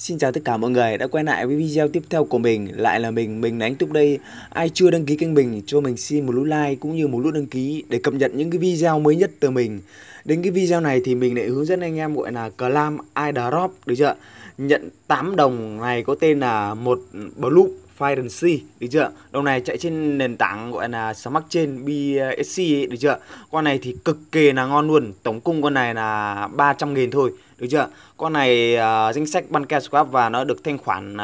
Xin chào tất cả mọi người đã quay lại với video tiếp theo của mình Lại là mình, mình là anh Túc đây Ai chưa đăng ký kênh mình cho mình xin một nút like cũng như một nút đăng ký Để cập nhật những cái video mới nhất từ mình Đến cái video này thì mình lại hướng dẫn anh em gọi là Clam iDrop được chưa Nhận 8 đồng này có tên là một Blue Firency được chưa? Đồng này chạy trên nền tảng gọi là Smart Chain BSC ấy, được chưa? Con này thì cực kỳ là ngon luôn, tổng cung con này là 300 000 thôi, được chưa? Con này uh, danh sách ban cash swap và nó được thanh khoản uh,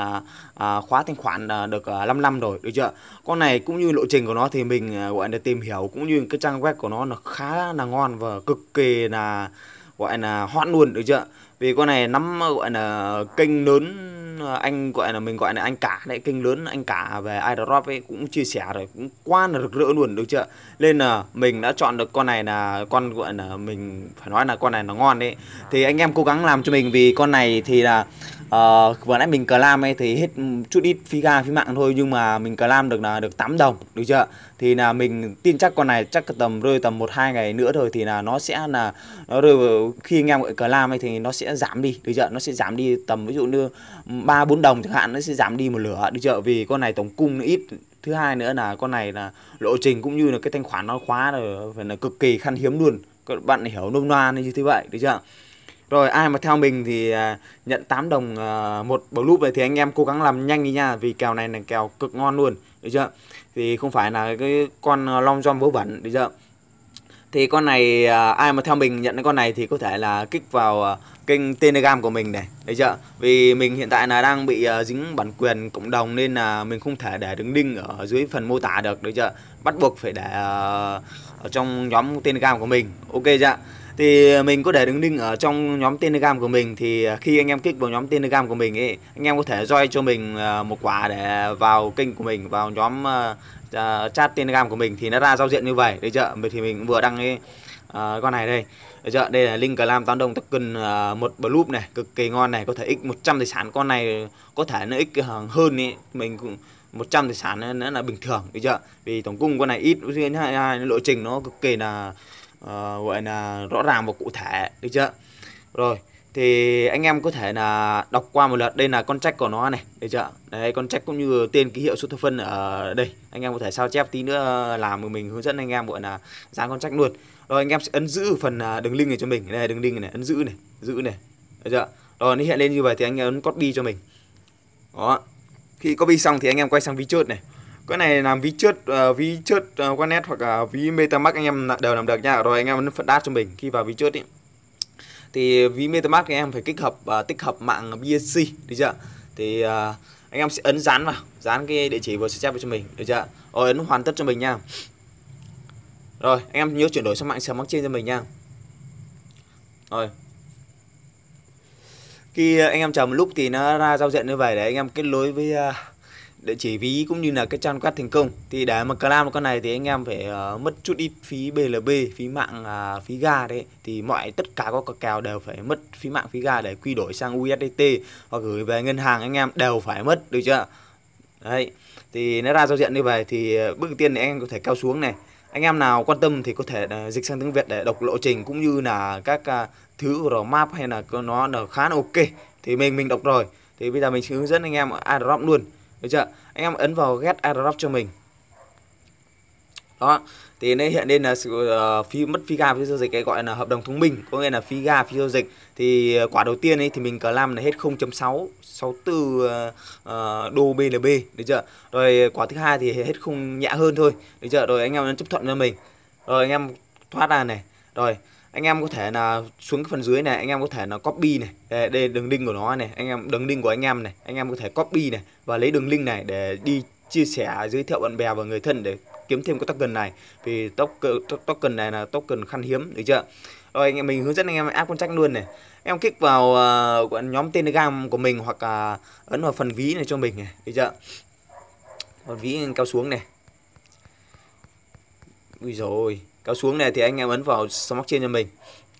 uh, khóa thanh khoản uh, được uh, 5 năm rồi, được chưa? Con này cũng như lộ trình của nó thì mình uh, gọi là tìm hiểu cũng như cái trang web của nó là khá là ngon và cực kỳ là gọi là hot luôn, được chưa? Vì con này nắm gọi là kênh lớn Ờ, anh gọi là mình gọi là anh cả đấy kênh lớn anh cả về iDrop ấy cũng chia sẻ rồi cũng quá là rực rỡ luôn được chưa nên là mình đã chọn được con này là con gọi là mình phải nói là con này nó ngon đấy thì anh em cố gắng làm cho mình vì con này thì là à, vừa nãy mình cờ lam ấy thì hết chút ít phí ga phí mạng thôi nhưng mà mình cờ lam được là được 8 đồng được chưa thì là mình tin chắc con này chắc tầm rơi tầm một hai ngày nữa thôi thì là nó sẽ là nó rơi khi anh em gọi lam ấy thì nó sẽ giảm đi được chưa nó sẽ giảm đi tầm ví dụ như ba bốn đồng chẳng hạn nó sẽ giảm đi một lửa được chưa vì con này tổng cung nó ít thứ hai nữa là con này là lộ trình cũng như là cái thanh khoản nó khóa là phải là cực kỳ khan hiếm luôn các bạn hiểu nôm na như thế vậy được chưa rồi ai mà theo mình thì à, nhận 8 đồng à, một bầu lúp này thì anh em cố gắng làm nhanh đi nha vì kèo này là kèo cực ngon luôn được chưa? Thì không phải là cái con à, long john vớ vẩn được chưa? Thì con này à, ai mà theo mình nhận cái con này thì có thể là kích vào à, kênh Telegram của mình này, được chưa? Vì mình hiện tại là đang bị à, dính bản quyền cộng đồng nên là mình không thể để đứng link ở dưới phần mô tả được, được chưa? Bắt buộc phải để à, ở trong nhóm Telegram của mình. Ok chưa? thì mình có để đường link ở trong nhóm telegram của mình thì à, khi anh em kích vào nhóm telegram của mình ấy anh em có thể join cho mình à, một quả để vào kênh của mình vào nhóm uh, chat telegram của mình thì nó ra giao diện như vậy đấy chưa thì mình vừa đăng cái uh, con này đây được chưa? Đây là link cờ lam tám Đồng Token uh, một Bloop này, cực kỳ ngon này, có thể x 100 tài sản con này có thể nó x hơn ý. Mình cũng 100 tài sản nữa là bình thường, được chưa? Vì tổng cung con này ít, thứ hai lộ trình nó cực kỳ là Ờ, gọi là rõ ràng và cụ thể được chưa rồi thì anh em có thể là đọc qua một lượt đây là con trách của nó này được chưa đấy con trách cũng như tên ký hiệu số thập phân ở đây anh em có thể sao chép tí nữa làm mình hướng dẫn anh em gọi là dán con trách luôn rồi anh em sẽ ấn giữ phần à, đường link này cho mình đây đường link này ấn giữ này giữ này được chưa rồi nó hiện lên như vậy thì anh em ấn copy cho mình đó khi copy xong thì anh em quay sang vi chốt này cái này làm ví chớt uh, ví chớt uh, ờ, wallet hoặc là ví metamask anh em đều làm được nha rồi anh em vẫn phần đát cho mình khi vào ví chớt ý thì ví metamask anh em phải kích hợp uh, tích hợp mạng BSC được chưa thì uh, anh em sẽ ấn dán vào dán cái địa chỉ vừa sẽ chép cho mình được chưa rồi ấn hoàn tất cho mình nha rồi anh em nhớ chuyển đổi sang mạng sớm trên cho mình nha rồi khi anh em chờ một lúc thì nó ra giao diện như vậy để anh em kết nối với uh, địa chỉ ví cũng như là cái trang quét thành công thì để mà clam con này thì anh em phải uh, mất chút ít phí BLB phí mạng uh, phí ga đấy thì mọi tất cả các cọc kèo đều phải mất phí mạng phí ga để quy đổi sang USDT hoặc gửi về ngân hàng anh em đều phải mất được chưa đấy thì nó ra giao diện như vậy thì ờ, bước tiên thì anh em có thể cao xuống này anh em nào quan tâm thì có thể ờ, dịch sang tiếng Việt để đọc lộ trình cũng như là các à, thứ của map hay là nó là khá là ok thì mình mình đọc rồi thì bây giờ mình sẽ hướng dẫn anh em drop luôn được chưa? Anh em ấn vào get airdrop cho mình. Đó, thì nó hiện lên là sự uh, phi mất phi ga phi giao dịch cái gọi là hợp đồng thông minh, có nghĩa là phi ga phi giao dịch thì ờ, quả đầu tiên ấy thì mình cờ làm là hết 0.664 uh, ờ, đô BNB được chưa? Rồi quả thứ hai thì hết không nhẹ hơn thôi. Được chưa? Rồi anh em chấp thuận cho mình. Rồi anh em thoát ra này. Rồi anh em có thể là xuống cái phần dưới này anh em có thể là copy này đây, đây đường link của nó này anh em đường link của anh em này anh em có thể copy này và lấy đường link này để đi chia sẻ giới thiệu bạn bè và người thân để kiếm thêm cái token này vì token token này là token khan hiếm được chưa rồi anh em mình hướng dẫn anh em áp con trách luôn này em kích vào uh, nhóm telegram của mình hoặc là uh, ấn vào phần ví này cho mình này được chưa phần ví kéo xuống này ui rồi kéo xuống này thì anh em ấn vào smart trên cho mình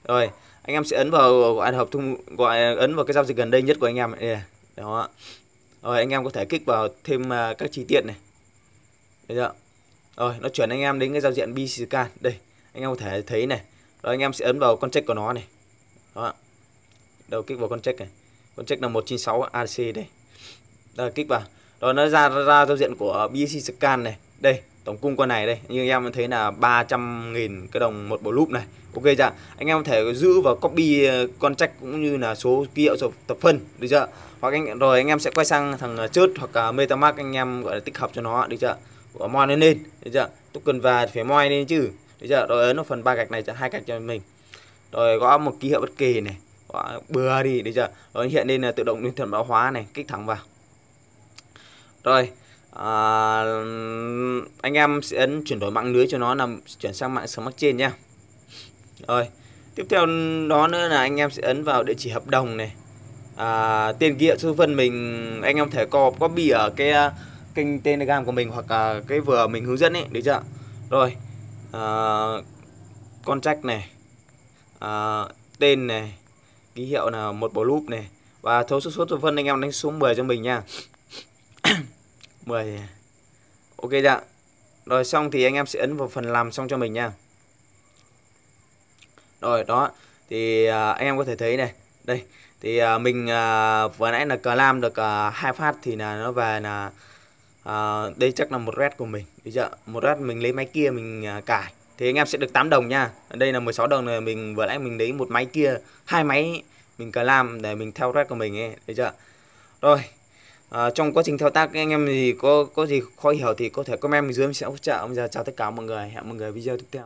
rồi anh em sẽ ấn vào gọi hợp thông gọi ấn vào cái giao dịch gần đây nhất của anh em này đó rồi anh em có thể kích vào thêm à, các chi tiết này Đấy chưa? rồi nó chuyển anh em đến cái giao diện bscan đây anh em có thể thấy này rồi anh em sẽ ấn vào con check của nó này đó đầu kích vào con check này con check là 196 AC đây rồi kích vào rồi nó ra ra giao diện của BC này đây tổng cung con này đây như anh em thấy là 300.000 cái đồng một bộ lúp này ok chưa anh em có thể giữ và copy ờ, con trách cũng như là số ký hiệu tập phân được chưa hoặc anh rồi anh em sẽ quay sang thằng ờ, chớt hoặc uh, metamask anh em gọi là tích hợp cho nó được chưa của moi lên lên được chưa cần và phải moi lên chứ được chưa rồi ấn vào phần ba gạch này cho hai gạch cho mình rồi gõ một ký hiệu bất kỳ này gõ bừa đi được chưa rồi hiện lên là tự động liên thần mã hóa này kích thẳng vào rồi à, anh em sẽ ấn chuyển đổi mạng lưới cho nó là chuyển sang mạng smartchain trên nhá rồi tiếp theo đó nữa là anh em sẽ ấn vào địa chỉ hợp đồng này à, tiền kiện số phân mình anh em thể có copy ở cái à, kênh telegram của mình hoặc là cái vừa mình hướng dẫn ấy được chưa rồi à, contract này à, tên này ký hiệu là một bộ loop này và thấu số số số phân anh em đánh số 10 cho mình nha 10 ok dạ rồi xong thì anh em sẽ ấn vào phần làm xong cho mình nha rồi đó thì à, anh em có thể thấy này đây thì à, mình à, vừa nãy là cờ làm được à, hai phát thì là nó về là à, đây chắc là một red của mình bây giờ một red mình lấy máy kia mình à, cải thì anh em sẽ được 8 đồng nha đây là 16 đồng này mình vừa nãy mình lấy một máy kia hai máy mình cờ làm để mình theo red của mình ấy được chưa rồi à, trong quá trình thao tác anh em gì có có gì khó hiểu thì có thể comment bên dưới mình sẽ hỗ trợ bây giờ chào tất cả mọi người hẹn mọi người video tiếp theo